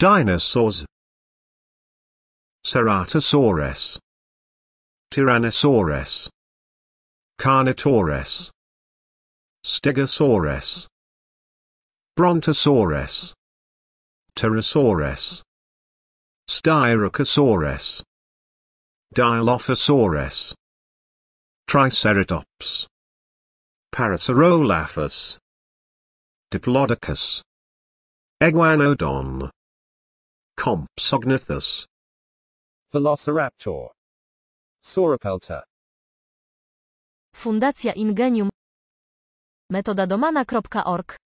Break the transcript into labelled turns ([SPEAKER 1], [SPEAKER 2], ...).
[SPEAKER 1] Dinosaurs Ceratosaurus
[SPEAKER 2] Tyrannosaurus Carnotaurus Stegosaurus Brontosaurus Pterosaurus Styracosaurus Dilophosaurus Triceratops Parasaurolophus Diplodocus Iguanodon
[SPEAKER 1] Compsognathus. Velociraptor. Sauropelta.
[SPEAKER 3] Fundacja Ingenium. Metodadomana.org